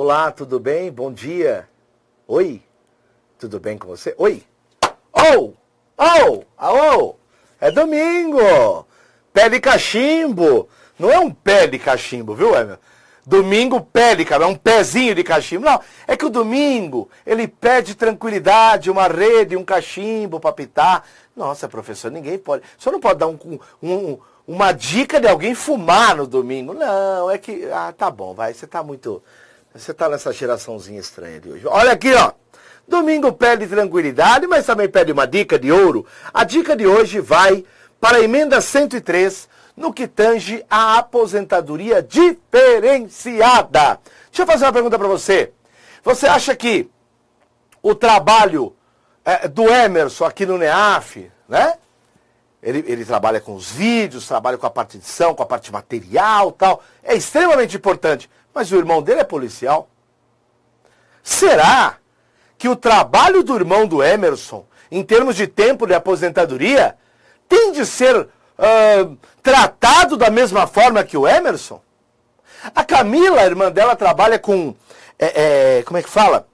Olá, tudo bem? Bom dia. Oi. Tudo bem com você? Oi. Oh! Oh! Oh! É domingo. Pé de cachimbo. Não é um pé de cachimbo, viu, Emerson? Domingo pede, cara, é um pezinho de cachimbo. Não, é que o domingo ele pede tranquilidade, uma rede, um cachimbo para pitar. Nossa, professor, ninguém pode. Só não pode dar um, um, uma dica de alguém fumar no domingo. Não, é que. Ah, tá bom, vai, você tá muito. Você está nessa geraçãozinha estranha de hoje. Olha aqui, ó. Domingo pede tranquilidade, mas também pede uma dica de ouro. A dica de hoje vai para a emenda 103 no que tange a aposentadoria diferenciada. Deixa eu fazer uma pergunta para você. Você acha que o trabalho é, do Emerson aqui no NEAF, né? Ele, ele, trabalha com os vídeos, trabalha com a parte de edição, com a parte material tal. É extremamente importante. Mas o irmão dele é policial. Será que o trabalho do irmão do Emerson, em termos de tempo de aposentadoria, tem de ser uh, tratado da mesma forma que o Emerson? A Camila, a irmã dela, trabalha com. É, é, como é que fala?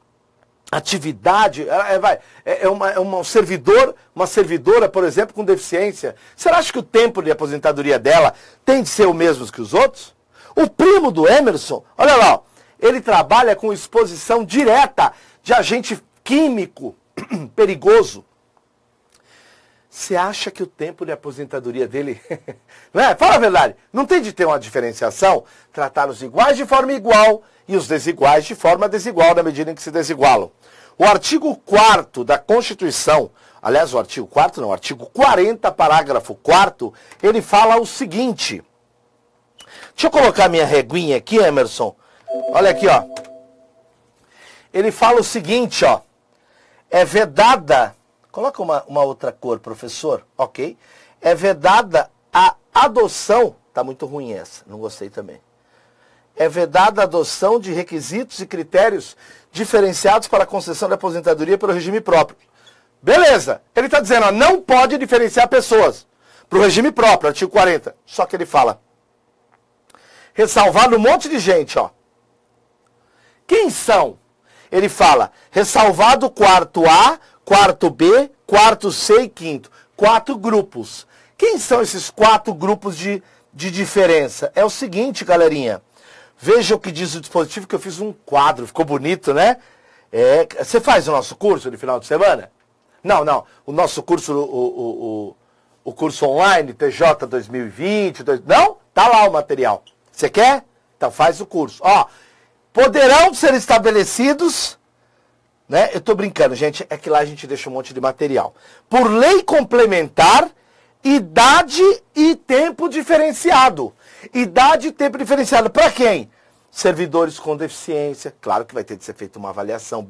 Atividade. É, é vai, é, é, uma, é uma, um servidor, uma servidora, por exemplo, com deficiência. Será que o tempo de aposentadoria dela tem de ser o mesmo que os outros? O primo do Emerson, olha lá, ele trabalha com exposição direta de agente químico perigoso. Você acha que o tempo de aposentadoria dele. né? Fala a verdade. Não tem de ter uma diferenciação? Tratar os iguais de forma igual e os desiguais de forma desigual, na medida em que se desigualam. O artigo 4 da Constituição, aliás, o artigo 4 não, o artigo 40, parágrafo 4, ele fala o seguinte. Deixa eu colocar minha reguinha aqui, Emerson. Olha aqui, ó. Ele fala o seguinte, ó. É vedada. Coloca uma, uma outra cor, professor. Ok. É vedada a adoção. Tá muito ruim essa. Não gostei também. É vedada a adoção de requisitos e critérios diferenciados para a concessão da aposentadoria pelo regime próprio. Beleza. Ele está dizendo, ó, não pode diferenciar pessoas para o regime próprio, artigo 40. Só que ele fala, ressalvado um monte de gente, ó. Quem são? Ele fala, ressalvado quarto A, quarto B, quarto C e quinto. Quatro grupos. Quem são esses quatro grupos de, de diferença? É o seguinte, galerinha. Veja o que diz o dispositivo, que eu fiz um quadro, ficou bonito, né? É, você faz o nosso curso de final de semana? Não, não. O nosso curso, o, o, o, o curso online, TJ 2020, dois, não? Tá lá o material. Você quer? Então faz o curso. Ó, poderão ser estabelecidos, né? Eu tô brincando, gente, é que lá a gente deixa um monte de material. Por lei complementar, idade e tempo diferenciado. Idade e tempo diferenciado para quem? Servidores com deficiência, claro que vai ter de ser feita uma avaliação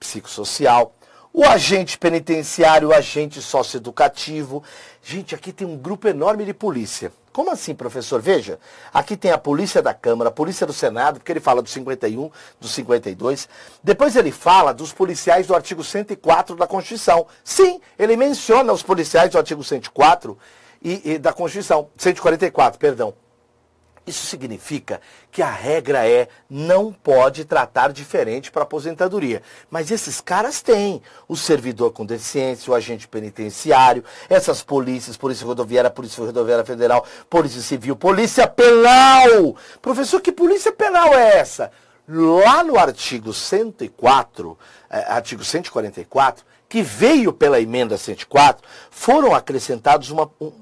psicossocial o agente penitenciário, o agente socioeducativo. Gente, aqui tem um grupo enorme de polícia. Como assim, professor? Veja, aqui tem a polícia da Câmara, a polícia do Senado, porque ele fala do 51, do 52. Depois ele fala dos policiais do artigo 104 da Constituição. Sim, ele menciona os policiais do artigo 104 e, e da Constituição, 144, perdão. Isso significa que a regra é não pode tratar diferente para aposentadoria. Mas esses caras têm. O servidor com deficiência, o agente penitenciário, essas polícias, Polícia Rodoviária, Polícia Rodoviária Federal, Polícia Civil, Polícia Penal. Professor, que polícia penal é essa? Lá no artigo 104, é, artigo 144, que veio pela emenda 104, foram acrescentados um,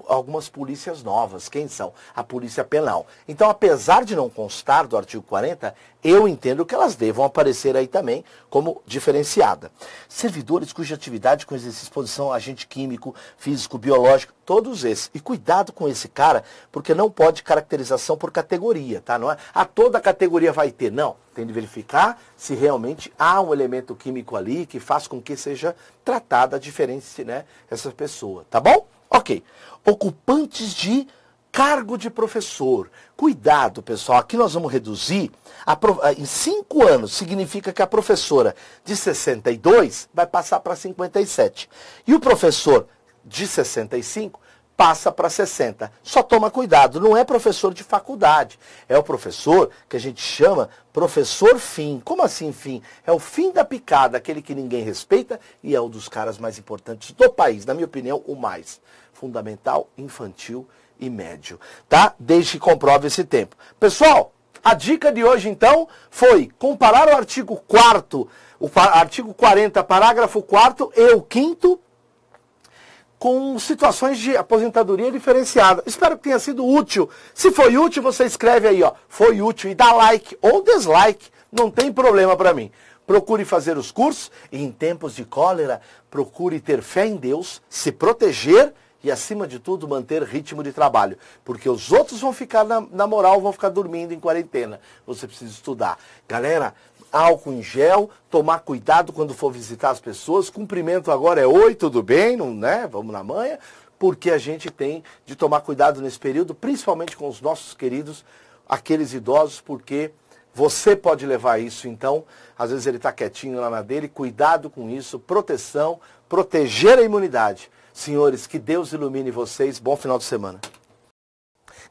algumas polícias novas. Quem são? A Polícia Penal. Então, apesar de não constar do artigo 40, eu entendo que elas devam aparecer aí também como diferenciada. Servidores cuja atividade com exposição a agente químico, físico, biológico, todos esses. E cuidado com esse cara, porque não pode caracterização por categoria, tá? Não é a ah, toda categoria vai ter, não. Tem de verificar se realmente há um elemento químico químico ali que faz com que seja tratada diferente né, essa pessoa, tá bom? Ok. Ocupantes de cargo de professor. Cuidado, pessoal, aqui nós vamos reduzir a, ah, em cinco anos, significa que a professora de 62 vai passar para 57. E o professor de 65 passa para 60. Só toma cuidado, não é professor de faculdade, é o professor que a gente chama professor fim. Como assim fim? É o fim da picada, aquele que ninguém respeita e é um dos caras mais importantes do país, na minha opinião, o mais fundamental, infantil e médio, tá? Desde que comprove esse tempo. Pessoal, a dica de hoje, então, foi comparar o artigo 4 o artigo 40, parágrafo 4 e o 5 com situações de aposentadoria diferenciada. Espero que tenha sido útil. Se foi útil, você escreve aí, ó, foi útil e dá like ou dislike, não tem problema para mim. Procure fazer os cursos e em tempos de cólera, procure ter fé em Deus, se proteger e, acima de tudo, manter ritmo de trabalho. Porque os outros vão ficar na, na moral, vão ficar dormindo em quarentena. Você precisa estudar. Galera, álcool em gel, tomar cuidado quando for visitar as pessoas. Cumprimento agora é oi, tudo bem, não, né? Vamos na manhã porque a gente tem de tomar cuidado nesse período, principalmente com os nossos queridos, aqueles idosos, porque você pode levar isso. Então, às vezes ele está quietinho lá na dele, cuidado com isso, proteção, proteger a imunidade. Senhores, que Deus ilumine vocês. Bom final de semana.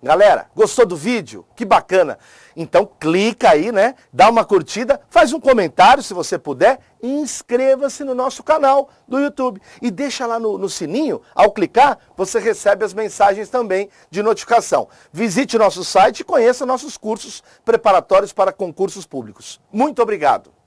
Galera, gostou do vídeo? Que bacana! Então clica aí, né? Dá uma curtida, faz um comentário se você puder e inscreva-se no nosso canal do YouTube. E deixa lá no, no, sininho, ao clicar, você recebe as mensagens também de notificação. Visite nosso site e conheça nossos cursos preparatórios para concursos públicos. Muito obrigado!